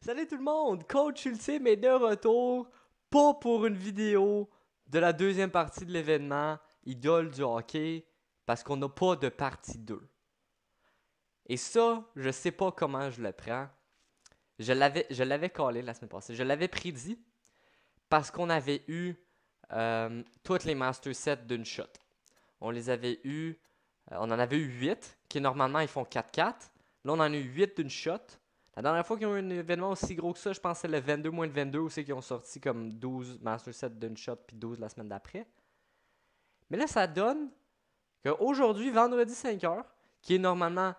Salut tout le monde, Coach Ultime est de retour, pas pour une vidéo de la deuxième partie de l'événement Idole du hockey, parce qu'on n'a pas de partie 2. Et ça, je sais pas comment je le prends. Je l'avais, je l'avais collé la semaine passée, je l'avais prédit, parce qu'on avait eu euh, toutes les Master Sets d'une shot. On les avait eu, euh, on en avait eu 8, qui normalement ils font 4-4. Là, on en a eu 8 d'une shot. La dernière fois qu'ils ont eu un événement aussi gros que ça, je pense que c'est le 22 22 où c'est qu'ils ont sorti comme 12 Master Set d'une shot puis 12 la semaine d'après. Mais là, ça donne qu'aujourd'hui, vendredi 5h, qui est normalement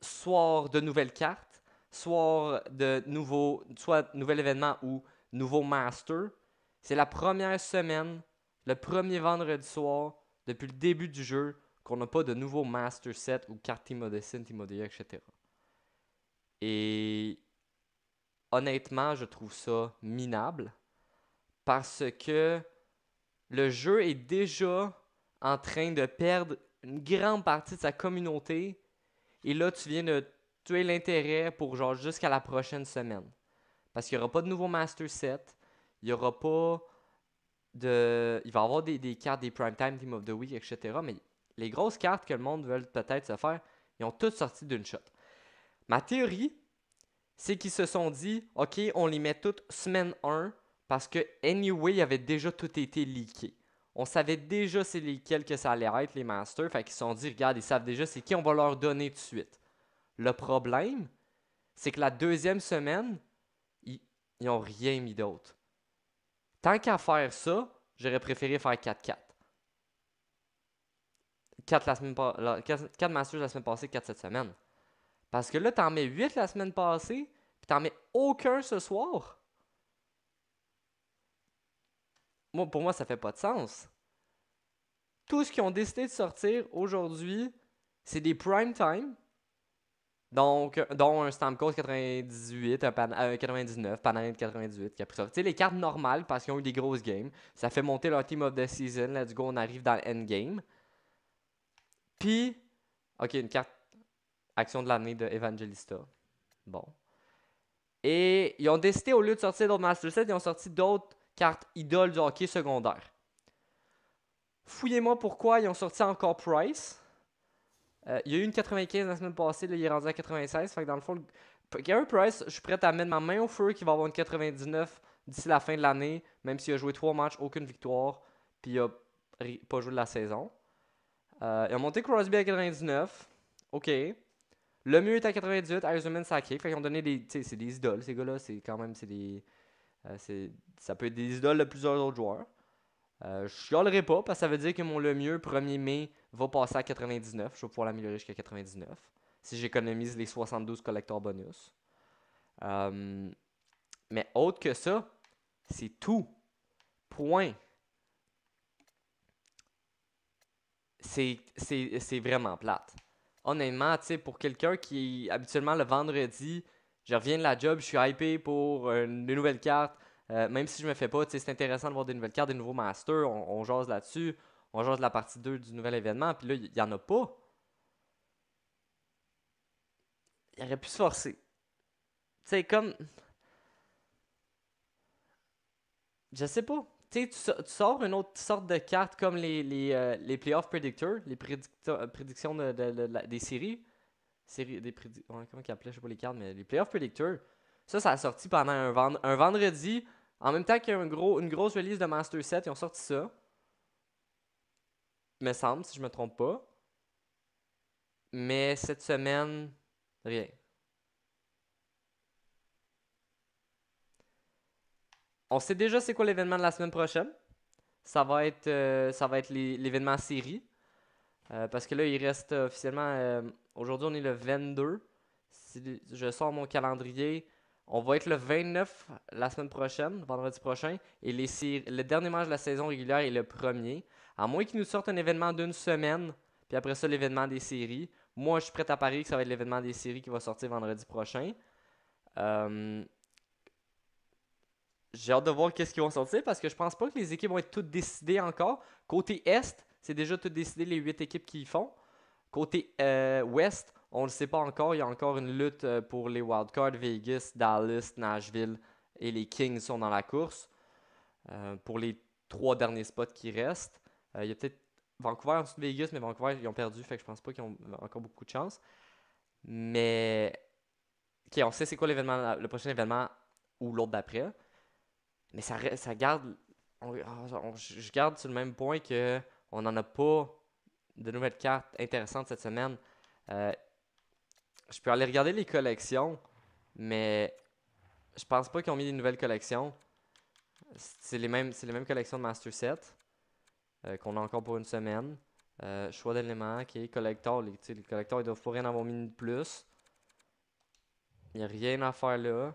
soir de nouvelles cartes, soir de nouveau. soit nouvel événement ou nouveau master, c'est la première semaine, le premier vendredi soir, depuis le début du jeu, qu'on n'a pas de nouveau master set ou carte Team Odyssey, Team Odea, etc. Et honnêtement, je trouve ça minable parce que le jeu est déjà en train de perdre une grande partie de sa communauté. Et là, tu viens de tuer l'intérêt pour genre jusqu'à la prochaine semaine. Parce qu'il n'y aura pas de nouveau Master Set. Il aura pas de. Il va y avoir des, cartes des Prime Time, Team of the Week, etc. Mais les grosses cartes que le monde veut peut-être se faire, ils ont toutes sorti d'une shot. Ma théorie, c'est qu'ils se sont dit, OK, on les met toutes semaine 1 parce que anyway, il avait déjà tout été leaké. On savait déjà c'est lesquels que ça allait être, les masters. Fait qu'ils se sont dit, regarde, ils savent déjà c'est qui on va leur donner tout de suite. Le problème, c'est que la deuxième semaine, ils n'ont rien mis d'autre. Tant qu'à faire ça, j'aurais préféré faire 4-4. 4, 4, 4 masters la semaine passée, 4 cette semaine. Parce que là, t'en mets 8 la semaine passée, puis t'en mets aucun ce soir. Moi, pour moi, ça fait pas de sens. Tout ce qu'ils ont décidé de sortir aujourd'hui, c'est des prime time. Donc, euh, dont un Stamkos 98, un Pan 99, Panarin 98 qui a pris les cartes normales parce qu'ils ont eu des grosses games. Ça fait monter leur team of the season. Là, du coup, on arrive dans l'endgame. Puis, ok, une carte Action de l'année de Evangelista. Bon. Et ils ont décidé, au lieu de sortir d'autres Master Set, ils ont sorti d'autres cartes idoles du hockey secondaire. Fouillez-moi pourquoi ils ont sorti encore Price. Euh, il y a eu une 95 la semaine passée, là, il est rendu à 96. Fait que dans le fond, Gary Price, je suis prêt à mettre ma main au feu qu'il va avoir une 99 d'ici la fin de l'année, même s'il a joué trois matchs, aucune victoire, puis il n'a pas joué de la saison. Euh, ils ont monté Crosby à 99. OK. Le mieux est à 98, Iceman Man Fait ont donné des. C'est des idoles, ces gars-là. C'est quand même. des. Euh, ça peut être des idoles de plusieurs autres joueurs. Je euh, je chialerai pas parce que ça veut dire que mon le mieux 1er mai va passer à 99. Je vais pouvoir l'améliorer jusqu'à 99 si j'économise les 72 collecteurs bonus. Euh, mais autre que ça, c'est tout. Point. C'est vraiment plate honnêtement, tu sais, pour quelqu'un qui, habituellement, le vendredi, je reviens de la job, je suis hypé pour une, euh, nouvelle carte. Euh, même si je me fais pas, c'est intéressant de voir des nouvelles cartes, des nouveaux masters. On, jase là-dessus. On jase la partie 2 du nouvel événement. Puis là, il n'y en a pas. Il aurait pu se forcer. Tu comme. Je sais pas tu, tu sors une autre sorte de carte comme les, les, euh, les playoff predictors, les euh, prédictions de, des séries. séries des comment ils appelaient, je sais pas les cartes, mais les playoff predictors. Ça, ça a sorti pendant un, un vendredi. En même temps qu'il y a un gros, une grosse release de Master 7, ils ont sorti ça. Me semble, si je me trompe pas. Mais cette semaine, rien. on sait déjà c'est quoi l'événement de la semaine prochaine. Ça va être, euh, ça va être l'événement série. Euh, parce que là, il reste officiellement. Euh, aujourd'hui, on est le 22. Si je sors mon calendrier, on va être le 29 la semaine prochaine, vendredi prochain. Et les le dernier match de la saison régulière est le premier. À moins qu'ils nous sortent un événement d'une semaine, puis après ça, l'événement des séries. Moi, je suis prêt à parier que ça va être l'événement des séries qui va sortir vendredi prochain. Euh, j'ai hâte de voir qu'est-ce qu'ils vont sortir parce que je pense pas que les équipes vont être toutes décidées encore. Côté Est, c'est déjà tout décidé les huit équipes qui y font. Côté euh, Ouest, on ne le sait pas encore. Il y a encore une lutte euh, pour les wildcards. Vegas, Dallas, Nashville et les Kings sont dans la course. Euh, pour les trois derniers spots qui restent, il y a peut-être Vancouver en dessous de Vegas, mais Vancouver, ils ont perdu. Fait que je pense pas qu'ils ont encore beaucoup de chance. Mais. Ok, on sait c'est quoi l'événement, le prochain événement ou l'autre d'après. Mais ça, garde. je garde sur le même point que on n'en a pas de nouvelles cartes intéressantes cette semaine. Euh, je peux aller regarder les collections, mais je pense pas qu'ils ont mis des nouvelles collections. C'est les mêmes, c'est les mêmes collections de Master Set euh, qu'on a encore pour une semaine. Euh, choix d'éléments, qui collector. Les, collecteurs, ils doivent pas rien avoir mis de plus. Il n'y a rien à faire là.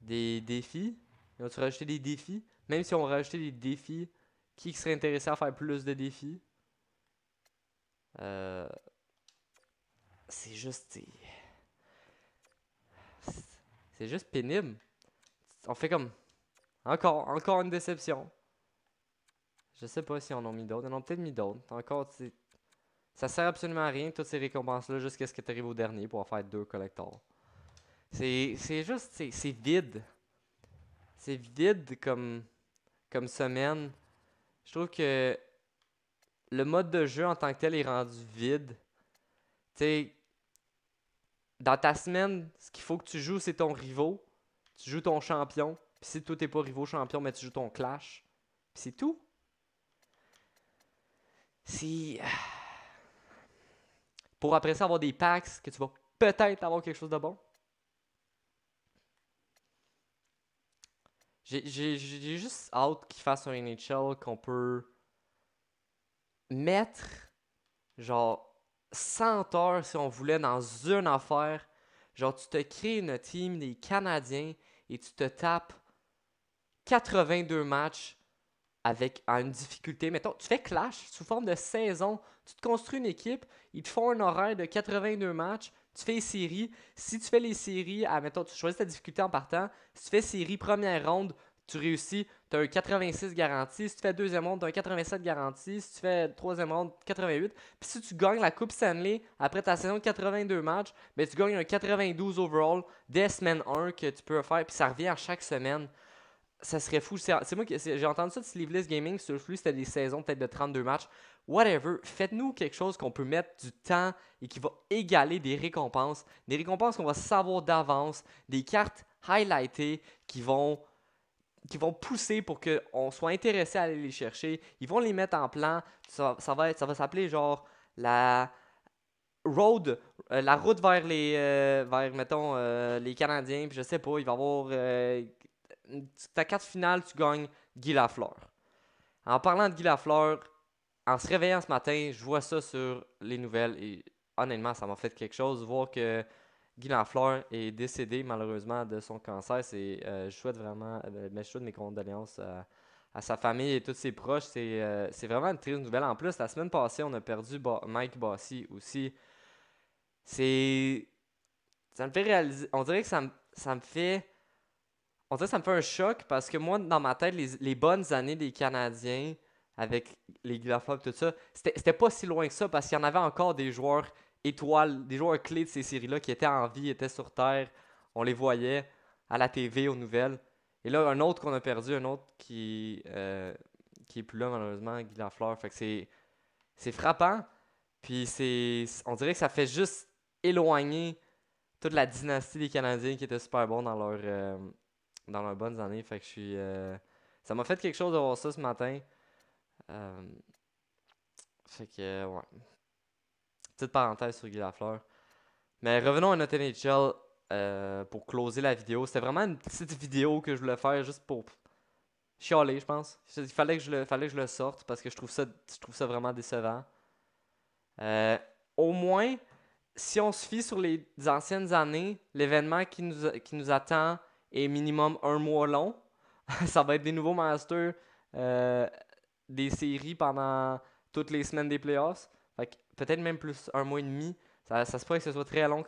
Des défis. On tu rajouté des défis? Même si on rajoutait des défis, qui serait intéressé à faire plus de défis? Euh, c'est juste... C'est juste pénible. On fait comme... Encore, encore une déception. Je sais pas si on en mis d'autres. On en a peut-être mis d'autres. Encore, Ça sert absolument à rien, toutes ces récompenses-là, jusqu'à ce que tu arrives au dernier pour en faire deux collectors. C'est juste, c'est vide c'est vide comme, comme semaine. Je trouve que le mode de jeu en tant que tel est rendu vide. Tu sais, dans ta semaine, ce qu'il faut que tu joues, c'est ton rival. Tu joues ton champion. Puis si toi, t'es pas rival champion, mais tu joues ton clash. Puis c'est tout. C'est. Euh, pour après ça avoir des packs que tu vas peut-être avoir quelque chose de bon. J'ai juste hâte qu'ils fasse un NHL qu'on peut mettre genre 100 heures si on voulait dans une affaire. Genre tu te crées une team des Canadiens et tu te tapes 82 matchs avec une difficulté. Mettons, tu fais clash sous forme de saison, tu te construis une équipe, ils te font un horaire de 82 matchs, tu fais les séries. Si tu fais les séries, ah, mettons tu choisis ta difficulté en partant. Si tu fais série première ronde, tu réussis, tu as un 86 garanti. Si tu fais deuxième ronde, tu as un 87 garanti. Si tu fais troisième ronde, 88. Puis si tu gagnes la Coupe Stanley après ta saison de 82 matchs, ben, tu gagnes un 92 overall des semaines 1 que tu peux faire. Puis ça revient à chaque semaine. Ça serait fou. C'est moi qui j'ai entendu ça de Sleeveless Gaming sur le flux, c'était des saisons peut-être de 32 matchs whatever, faites-nous quelque chose qu'on peut mettre du temps et qui va égaler des récompenses, des récompenses qu'on va savoir d'avance, des cartes highlightées qui vont qui vont pousser pour qu'on soit intéressé à aller les chercher. Ils vont les mettre en plan. Ça, va ça va s'appeler genre la road, euh, la route vers les, euh, vers mettons euh, les Canadiens. Puis je sais pas, il va y avoir ta carte finale, tu gagnes Guy Lafleur. En parlant de Guy Lafleur, en se réveillant ce matin, je vois ça sur les nouvelles et honnêtement, ça m'a fait quelque chose. Voir que Guy Lafleur est décédé malheureusement de son cancer, c'est, euh, je souhaite vraiment, euh, ben, ben, mes condoléances à, sa famille et tous ses proches. Euh, c'est, vraiment une triste nouvelle. En plus, la semaine passée, on a perdu Mike Bossy aussi. C'est. Ça me fait réaliser. On dirait que ça me, ça me fait. On dirait ça me fait un choc parce que moi, dans ma tête, les bonnes années des Canadiens, avec les et tout ça, c'était pas si loin que ça parce qu'il y en avait encore des joueurs étoiles, des joueurs clés de ces séries-là qui étaient en vie, étaient sur Terre. On les voyait à la TV, aux nouvelles. Et là, un autre qu'on a perdu, un autre qui, euh, qui est plus là, malheureusement, Guy Lafleur. Fait que c'est frappant. Puis c'est on dirait que ça fait juste éloigner toute la dynastie des Canadiens qui était super bon dans, leur, euh, dans leurs bonnes années. Fait que je suis. Euh, ça m'a fait quelque chose de voir ça ce matin. Euh, fait que, ouais. Petite parenthèse sur Guy Lafleur. Mais revenons à notre NHL euh, pour closer la vidéo. C'était vraiment une petite vidéo que je voulais faire juste pour chialer, je pense. Il fallait que je le, fallait je le sorte parce que je trouve ça, je trouve ça vraiment décevant. Euh, au moins, si on se fie sur les anciennes années, l'événement qui nous, qui nous attend est minimum un mois long. ça va être des nouveaux masters euh, des séries pendant toutes les semaines des playoffs. Fait peut-être même plus un mois et demi. Ça, se pourrait que ce soit très long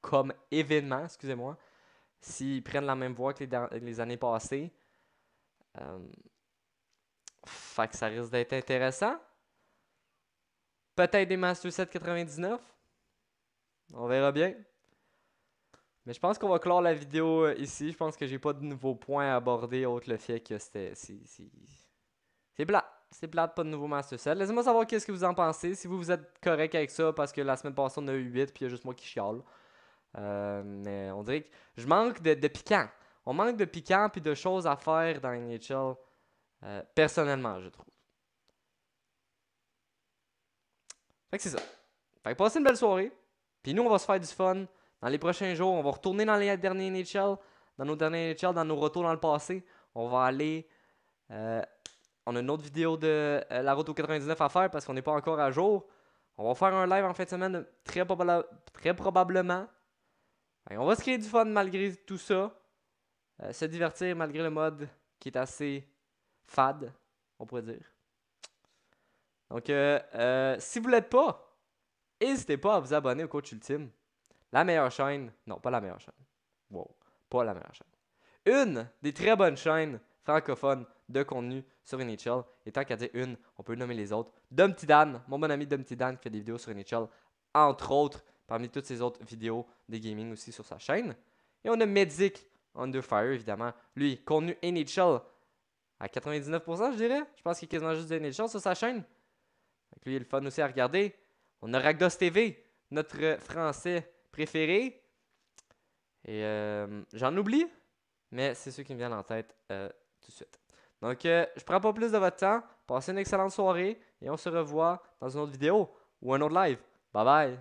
comme, événement, excusez-moi, s'ils prennent la même voie que les, années passées. Euh, fait que ça risque d'être intéressant. Peut-être des masters 99. On verra bien. Mais je pense qu'on va clore la vidéo euh, ici. Je pense que j'ai pas de nouveaux points à aborder, autre le fait que c'était. C'est plat. C'est plat, pas de nouveau Master Set. Laissez-moi savoir qu'est-ce que vous en pensez. Si vous, vous êtes correct avec ça, parce que la semaine passée, on a eu 8, puis il y a juste moi qui chiale. Euh, mais on dirait que je manque de, piquant. On manque de piquant, puis de choses à faire dans NHL. Euh, personnellement, je trouve. Fait que c'est ça. Fait que passez une belle soirée. Puis nous, on va se faire du fun. Dans les prochains jours, on va retourner dans les derniers NHL, dans nos derniers NHL, dans nos retours dans le passé. On va aller... Euh, on a une autre vidéo de euh, la route au 99 à faire parce qu'on n'est pas encore à jour. On va faire un live en fin de semaine, très, très probablement. on va se créer du fun malgré tout ça. Euh, se divertir malgré le mode qui est assez fade, on pourrait dire. Donc, euh, si vous l'êtes pas, n'hésitez pas à vous abonner au Coach Ultime. La meilleure chaîne. Non, pas la meilleure chaîne. Wow, pas la meilleure chaîne. Une des très bonnes chaînes francophone de contenu sur NHL. Et tant qu'à dire une, on peut nommer les autres. Dom Dan, mon bon ami Dom Dan qui fait des vidéos sur NHL, entre autres, parmi toutes ses autres vidéos de gaming aussi sur sa chaîne. Et on a Medic Under Fire, évidemment. Lui, contenu NHL à 99%, je dirais. Je pense qu'il est quasiment juste de NHL sur sa chaîne. Donc lui, il est le fun aussi à regarder. On a Ragdos TV, notre français préféré. Et euh, j'en oublie, mais c'est ceux qui me viennent en tête. Euh, tout de suite. Donc, je euh, je prends pas plus de votre temps. Passez une excellente soirée et on se revoit dans une autre vidéo ou un autre live. Bye bye!